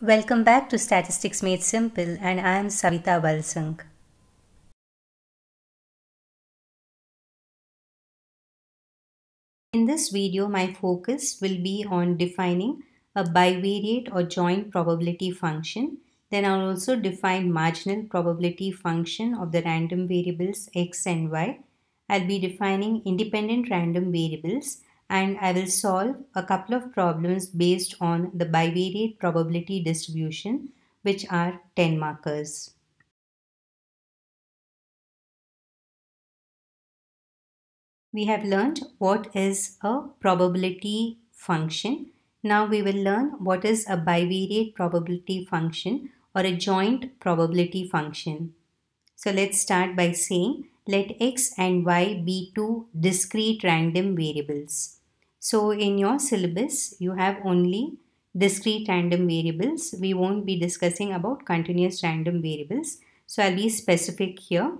Welcome back to Statistics Made Simple and I am Savita Balsang. In this video, my focus will be on defining a bivariate or joint probability function. Then I'll also define marginal probability function of the random variables x and y. I'll be defining independent random variables and I will solve a couple of problems based on the bivariate probability distribution which are 10 markers. We have learned what is a probability function. Now we will learn what is a bivariate probability function or a joint probability function. So let's start by saying let x and y be two discrete random variables. So in your syllabus, you have only discrete random variables. We won't be discussing about continuous random variables. So I'll be specific here.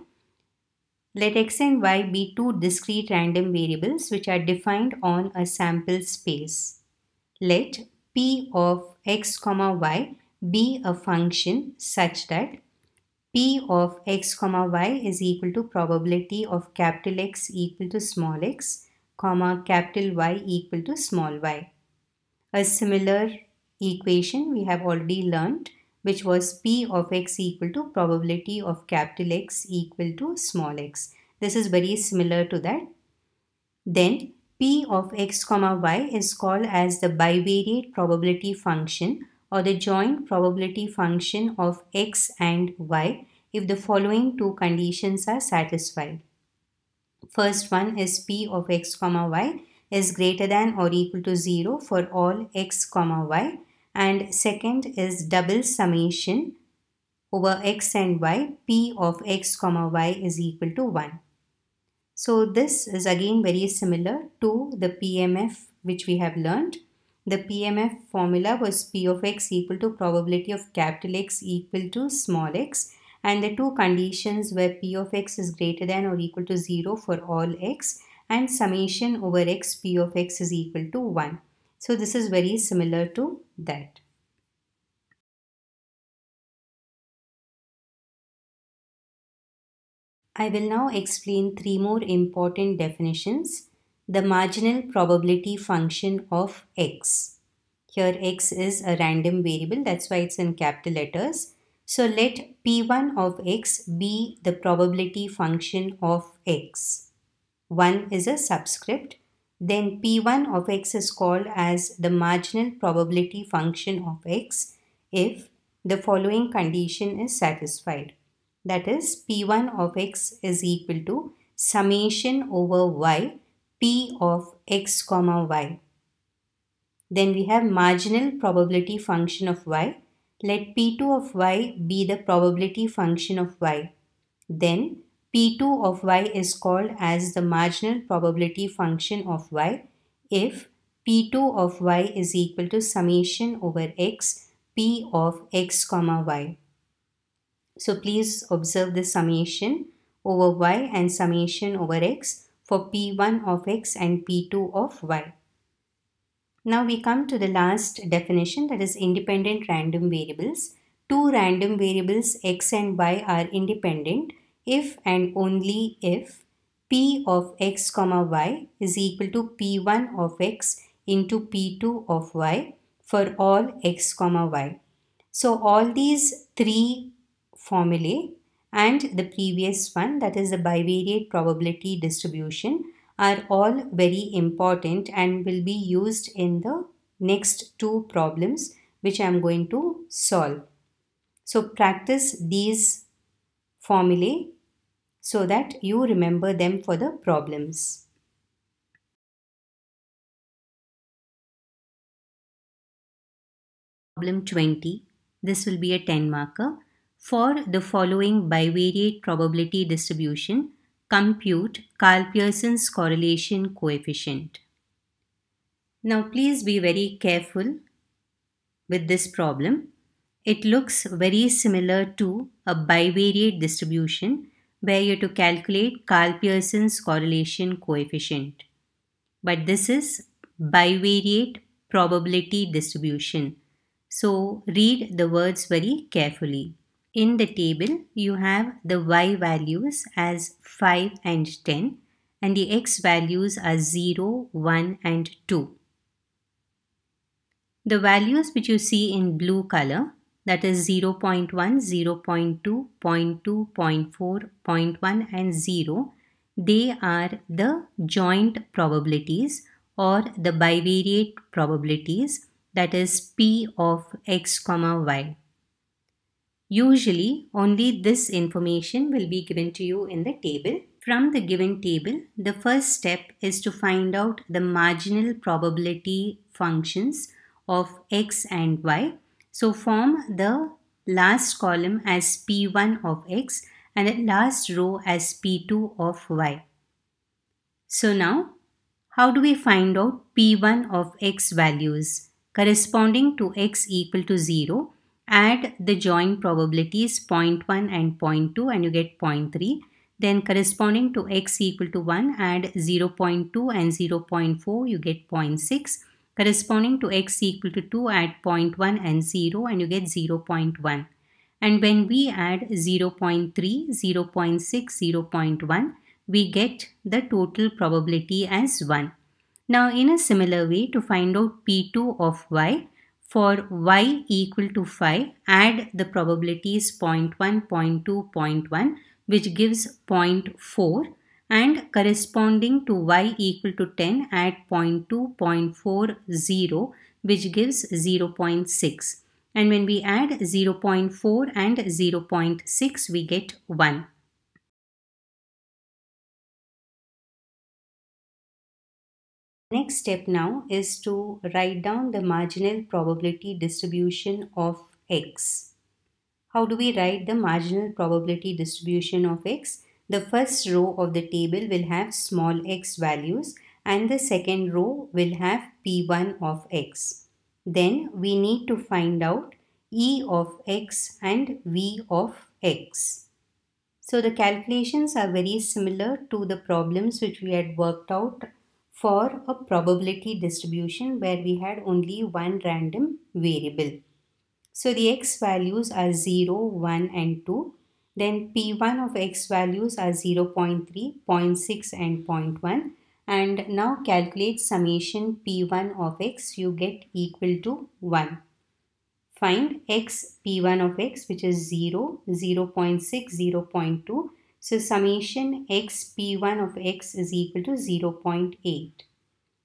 Let x and y be two discrete random variables which are defined on a sample space. Let p of x comma y be a function such that p of x comma y is equal to probability of capital X equal to small x comma capital Y equal to small y. A similar equation we have already learnt which was P of x equal to probability of capital X equal to small x. This is very similar to that. Then P of x comma y is called as the bivariate probability function or the joint probability function of x and y if the following two conditions are satisfied. First one is P of x comma y is greater than or equal to 0 for all x comma y and second is double summation over x and y p of x comma y is equal to 1. So this is again very similar to the PMF which we have learned. The PMF formula was p of x equal to probability of capital X equal to small x and the two conditions where p of x is greater than or equal to 0 for all x and summation over x p of x is equal to 1. So this is very similar to that. I will now explain three more important definitions. The marginal probability function of x. Here x is a random variable that's why it's in capital letters so let P1 of x be the probability function of x. 1 is a subscript. Then P1 of x is called as the marginal probability function of x if the following condition is satisfied. That is P1 of x is equal to summation over y p of x comma y. Then we have marginal probability function of y let P2 of y be the probability function of y. Then P2 of y is called as the marginal probability function of y if P2 of y is equal to summation over x P of x comma y. So please observe the summation over y and summation over x for P1 of x and P2 of y. Now we come to the last definition that is independent random variables. Two random variables x and y are independent if and only if p of x comma y is equal to p1 of x into p2 of y for all x comma y. So all these three formulae and the previous one that is the bivariate probability distribution are all very important and will be used in the next two problems which I am going to solve. So practice these formulae so that you remember them for the problems. Problem 20. This will be a 10 marker. For the following bivariate probability distribution, compute Carl Pearson's correlation coefficient. Now please be very careful with this problem. It looks very similar to a bivariate distribution where you're to calculate Carl Pearson's correlation coefficient. But this is bivariate probability distribution. So read the words very carefully. In the table, you have the y values as 5 and 10 and the x values are 0, 1 and 2. The values which you see in blue color that is 0 0.1, 0 0.2, 0 0.2, 0.4, 0.1 and 0 they are the joint probabilities or the bivariate probabilities that is p of x comma y. Usually only this information will be given to you in the table. From the given table, the first step is to find out the marginal probability functions of x and y. So form the last column as p1 of x and the last row as p2 of y. So now, how do we find out p1 of x values corresponding to x equal to 0 Add the join probabilities 0.1 and 0.2 and you get 0.3. Then corresponding to x equal to 1, add 0.2 and 0.4, you get 0.6. Corresponding to x equal to 2, add 0.1 and 0 and you get 0.1. And when we add 0.3, 0.6, 0.1, we get the total probability as 1. Now in a similar way to find out P2 of y, for y equal to 5 add the probabilities 0 0.1, 0 0.2, 0 0.1 which gives 0.4 and corresponding to y equal to 10 add 0.2, 0.40 which gives 0.6 and when we add 0.4 and 0.6 we get 1. next step now is to write down the marginal probability distribution of x. How do we write the marginal probability distribution of x? The first row of the table will have small x values and the second row will have p1 of x. Then we need to find out e of x and v of x. So the calculations are very similar to the problems which we had worked out for a probability distribution where we had only one random variable. So the x values are 0, 1 and 2. Then P1 of x values are 0 0.3, 0 0.6 and 0.1. And now calculate summation P1 of x you get equal to 1. Find x P1 of x which is 0, 0 0.6, 0 0.2 so summation x p1 of x is equal to 0.8.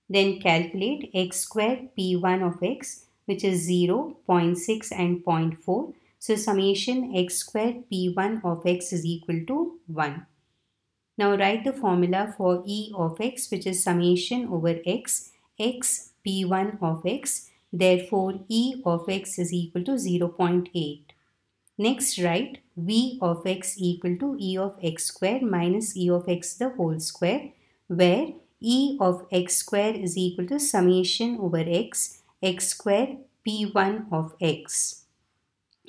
Then calculate x squared p1 of x which is 0, 0.6 and 0.4. So summation x squared p1 of x is equal to 1. Now write the formula for e of x which is summation over x, x p1 of x. Therefore e of x is equal to 0.8. Next write v of x equal to e of x square minus e of x the whole square where e of x square is equal to summation over x x square p1 of x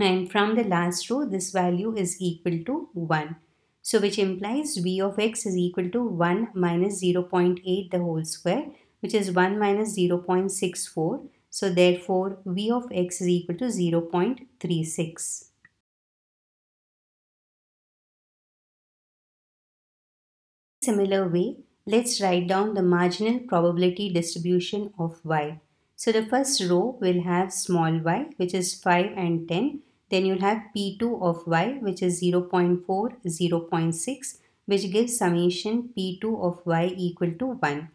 and from the last row this value is equal to 1 so which implies v of x is equal to 1 minus 0.8 the whole square which is 1 minus 0.64 so therefore v of x is equal to 0.36 Similar way, let's write down the marginal probability distribution of y. So the first row will have small y which is 5 and 10. Then you'll have P2 of y which is 0 0.4, 0 0.6 which gives summation P2 of y equal to 1.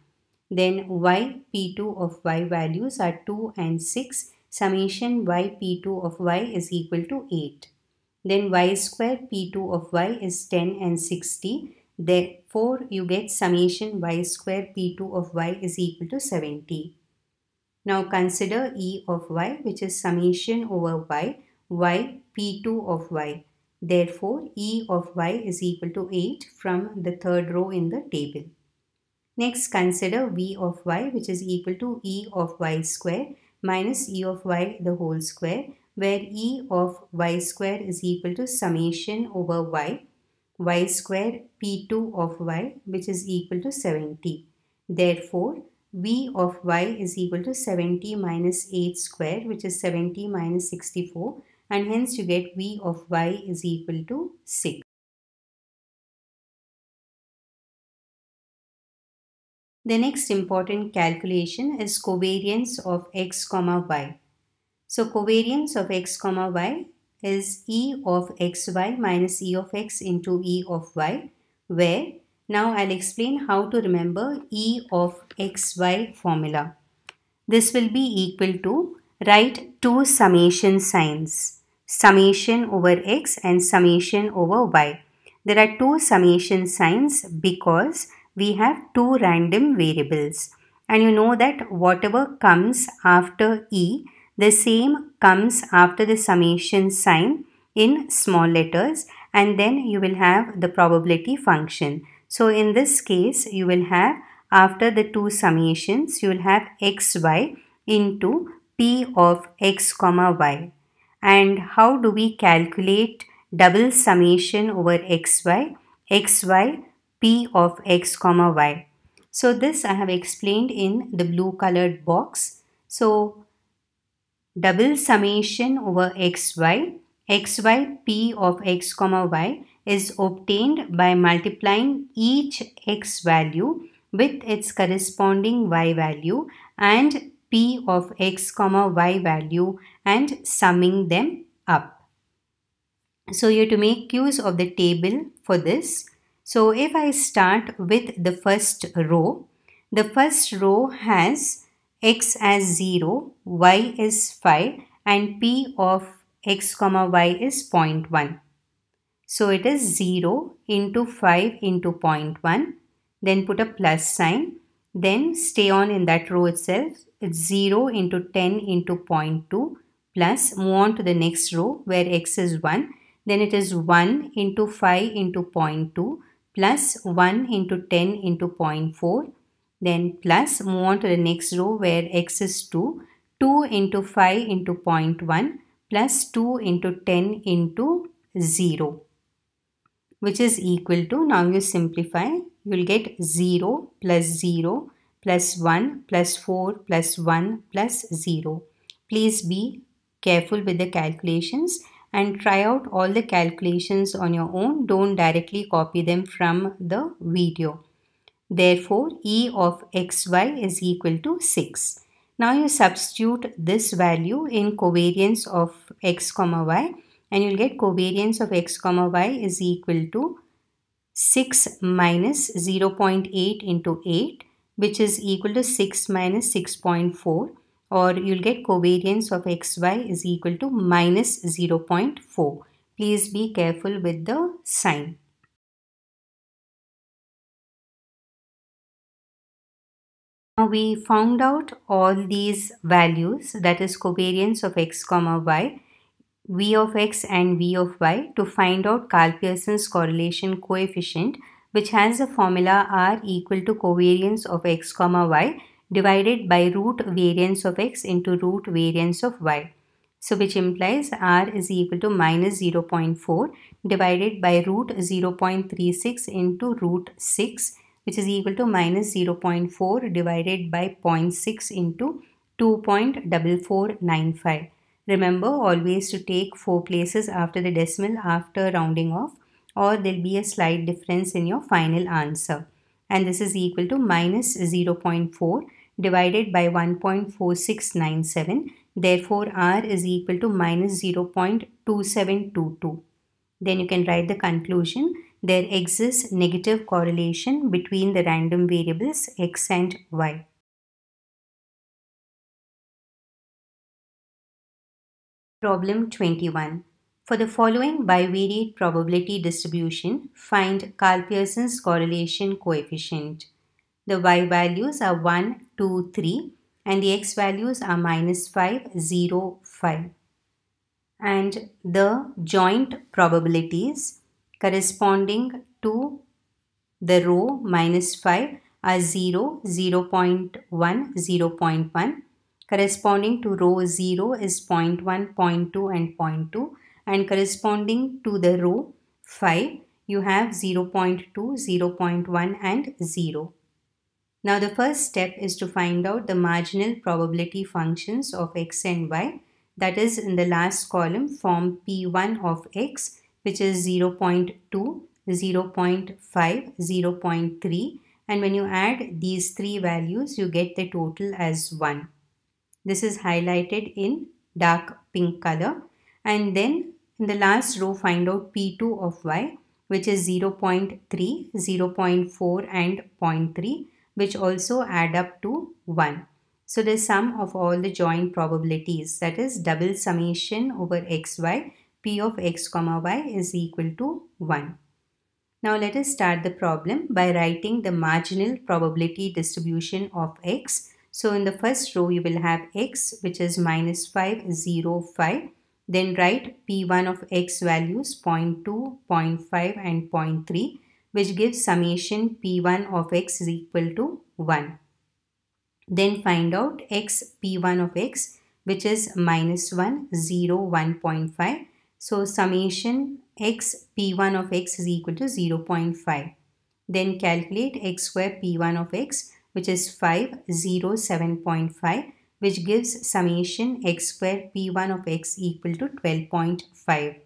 Then y P2 of y values are 2 and 6. Summation y P2 of y is equal to 8. Then y square P2 of y is 10 and 60 Therefore, you get summation y square p2 of y is equal to 70. Now consider e of y which is summation over y, y p2 of y. Therefore, e of y is equal to 8 from the third row in the table. Next consider v of y which is equal to e of y square minus e of y the whole square where e of y square is equal to summation over y y square p2 of y which is equal to 70. Therefore, v of y is equal to 70 minus 8 square which is 70 minus 64 and hence you get v of y is equal to 6. The next important calculation is covariance of x comma y. So covariance of x comma y is e of xy minus e of x into e of y where now I'll explain how to remember e of xy formula. This will be equal to write two summation signs summation over x and summation over y. There are two summation signs because we have two random variables and you know that whatever comes after e the same comes after the summation sign in small letters and then you will have the probability function. So in this case you will have after the two summations you will have xy into p of x comma y. And how do we calculate double summation over xy? xy p of x comma y. So this I have explained in the blue colored box. So double summation over xy, xy p of x comma y is obtained by multiplying each x value with its corresponding y value and p of x comma y value and summing them up. So you have to make use of the table for this. So if I start with the first row, the first row has x as 0, y is 5 and p of x comma y is 0.1. So it is 0 into 5 into 0.1 then put a plus sign then stay on in that row itself it's 0 into 10 into 0.2 plus move on to the next row where x is 1 then it is 1 into 5 into 0.2 plus 1 into 10 into 0.4 then plus move on to the next row where x is 2. 2 into 5 into 0.1 plus 2 into 10 into 0 which is equal to now you simplify you will get 0 plus 0 plus 1 plus 4 plus 1 plus 0. Please be careful with the calculations and try out all the calculations on your own. Don't directly copy them from the video. Therefore, E of xy is equal to 6. Now you substitute this value in covariance of x comma y and you'll get covariance of x comma y is equal to 6 minus 0.8 into 8 which is equal to 6 minus 6.4 or you'll get covariance of xy is equal to minus 0.4. Please be careful with the sign. we found out all these values that is covariance of x comma y, v of x and v of y to find out Carl Pearson's correlation coefficient which has the formula r equal to covariance of x comma y divided by root variance of x into root variance of y. So which implies r is equal to minus 0.4 divided by root 0.36 into root 6 which is equal to minus 0.4 divided by 0.6 into 2.4495. Remember always to take 4 places after the decimal after rounding off or there'll be a slight difference in your final answer. And this is equal to minus 0.4 divided by 1.4697. Therefore, R is equal to minus 0.2722. Then you can write the conclusion there exists negative correlation between the random variables x and y. Problem 21. For the following bivariate probability distribution, find Carl Pearson's correlation coefficient. The y values are 1, 2, 3 and the x values are minus 5, 0, 5. And the joint probabilities corresponding to the row minus 5 are uh, 0, 0 0.1, 0 0.1. Corresponding to row 0 is 0 0.1, 0.2 and 0.2 and corresponding to the row 5 you have 0 0.2, 0 0.1 and 0. Now the first step is to find out the marginal probability functions of x and y that is in the last column form p1 of x which is 0 0.2, 0 0.5, 0 0.3 and when you add these three values you get the total as 1. This is highlighted in dark pink color and then in the last row find out P2 of y which is 0 0.3, 0 0.4 and 0.3 which also add up to 1. So the sum of all the joint probabilities that is double summation over xy p of x comma y is equal to 1. Now let us start the problem by writing the marginal probability distribution of x. So in the first row you will have x which is minus 5, 0, 5. Then write p1 of x values 0 0.2, 0 0.5 and 0 0.3 which gives summation p1 of x is equal to 1. Then find out x p1 of x which is minus 1, 0, 1.5 so summation x p1 of x is equal to 0.5. Then calculate x square p1 of x which is 5, 0, 7.5 which gives summation x square p1 of x equal to 12.5.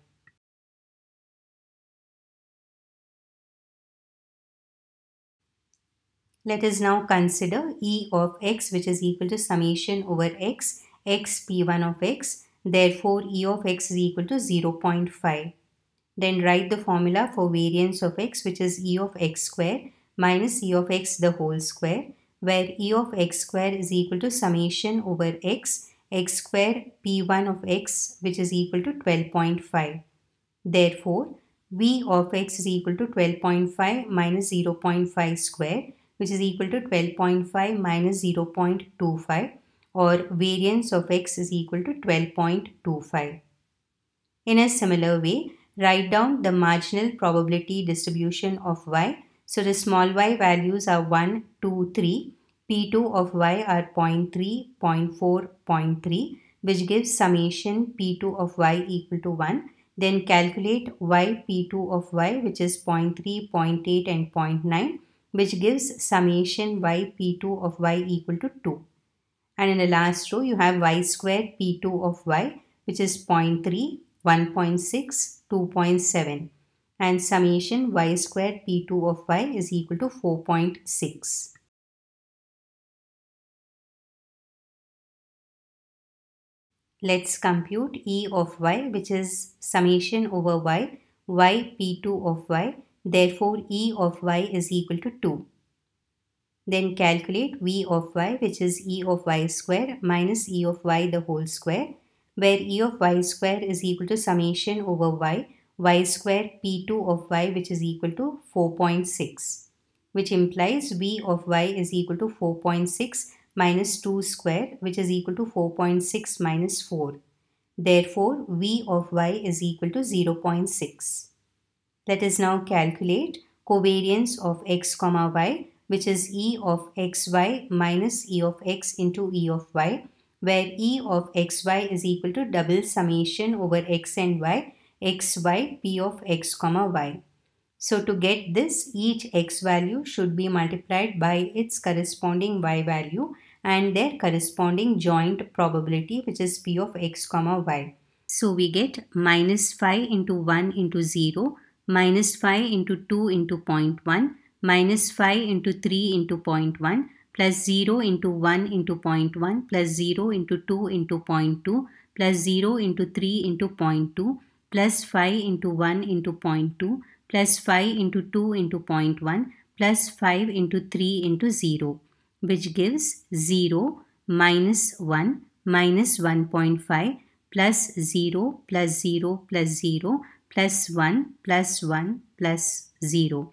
Let us now consider e of x which is equal to summation over x, x p1 of x Therefore, E of x is equal to 0.5. Then write the formula for variance of x which is E of x square minus E of x the whole square where E of x square is equal to summation over x x square p1 of x which is equal to 12.5. Therefore, v of x is equal to 12.5 minus 0.5 square which is equal to 12.5 minus 0.25 or variance of x is equal to 12.25. In a similar way, write down the marginal probability distribution of y. So the small y values are 1, 2, 3. P2 of y are 0 0.3, 0 0.4, 0 0.3 which gives summation P2 of y equal to 1. Then calculate y P2 of y which is 0 0.3, 0.8 and 0.9 which gives summation y P2 of y equal to 2 and in the last row you have y squared p2 of y which is 0.3, 1.6, 2.7 and summation y squared p2 of y is equal to 4.6. Let's compute e of y which is summation over y, y p2 of y. Therefore e of y is equal to 2. Then calculate V of y which is E of y square minus E of y the whole square where E of y square is equal to summation over y y square P2 of y which is equal to 4.6 which implies V of y is equal to 4.6 minus 2 square which is equal to 4.6 minus 4. Therefore, V of y is equal to 0.6. Let us now calculate covariance of x, comma y which is e of xy minus e of x into e of y where e of xy is equal to double summation over x and y xy p of x comma y. So to get this each x value should be multiplied by its corresponding y value and their corresponding joint probability which is p of x comma y. So we get minus 5 into 1 into 0 minus 5 into 2 into 0.1 minus 5 into 3 into 0.1 plus 0 into 1 into 0.1 plus 0 into 2 into 0.2 plus 0 into 3 into 0.2 plus 5 into 1 into 0.2 plus 5 into 2 into 0.1 plus 5 into 3 into 0 which gives 0 minus 1 minus 1.5 plus 0 plus 0 plus 0 plus 1 plus 1 plus 0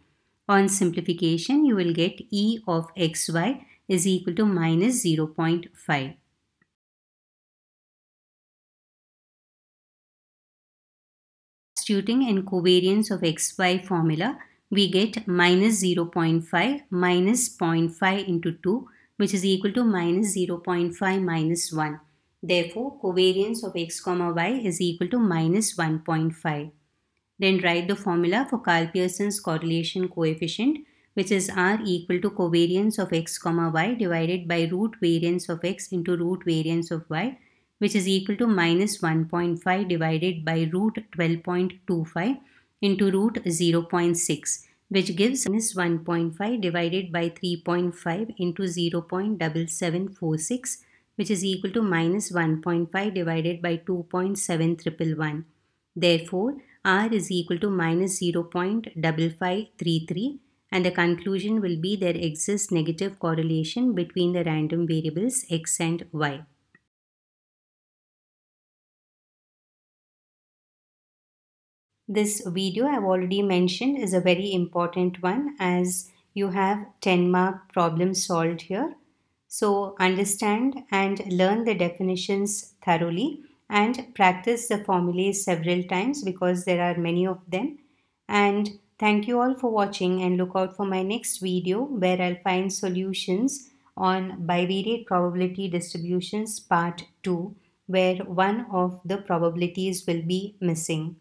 on simplification, you will get E of xy is equal to minus 0.5. Substituting in covariance of xy formula, we get minus 0.5 minus 0.5 into 2 which is equal to minus 0.5 minus 1. Therefore, covariance of x, comma y is equal to minus 1.5. Then write the formula for Carl Pearson's correlation coefficient which is R equal to covariance of x comma y divided by root variance of x into root variance of y which is equal to minus 1.5 divided by root 12.25 into root 0.6 which gives minus 1.5 divided by 3.5 into 0.7746 which is equal to minus 1.5 divided by 2.7111. Therefore, r is equal to minus 0.5533 and the conclusion will be there exists negative correlation between the random variables x and y. This video I've already mentioned is a very important one as you have 10 mark problem solved here. So understand and learn the definitions thoroughly and practice the formulae several times because there are many of them. And thank you all for watching and look out for my next video where I'll find solutions on bivariate probability distributions part 2 where one of the probabilities will be missing.